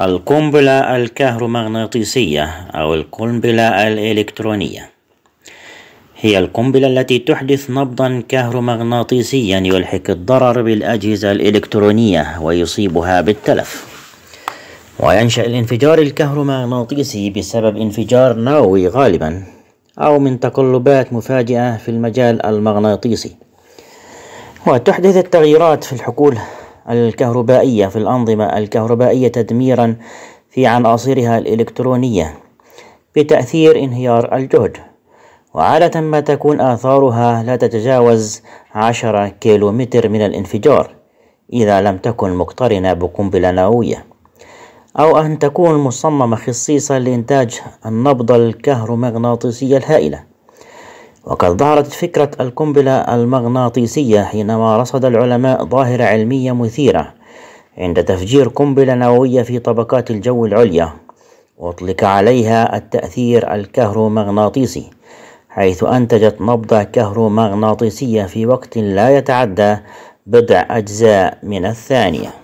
القنبلة الكهرومغناطيسية أو القنبلة الإلكترونية هي القنبلة التي تحدث نبضا كهرومغناطيسيا يلحق الضرر بالأجهزة الإلكترونية ويصيبها بالتلف وينشأ الانفجار الكهرومغناطيسي بسبب انفجار نووي غالبا أو من تقلبات مفاجئة في المجال المغناطيسي وتحدث التغييرات في الحقول الكهربائية في الأنظمة الكهربائية تدميرا في عناصرها الإلكترونية بتأثير انهيار الجهد وعادة ما تكون آثارها لا تتجاوز 10 كيلومتر من الانفجار إذا لم تكن مقترنة بقنبلة نووية أو أن تكون مصممة خصيصا لإنتاج النبضة الكهرومغناطيسية الهائلة وقد ظهرت فكرة القنبلة المغناطيسية حينما رصد العلماء ظاهرة علمية مثيرة عند تفجير قنبلة نووية في طبقات الجو العليا أطلق عليها التأثير الكهرومغناطيسي حيث أنتجت نبضة كهرومغناطيسية في وقت لا يتعدى بضع أجزاء من الثانية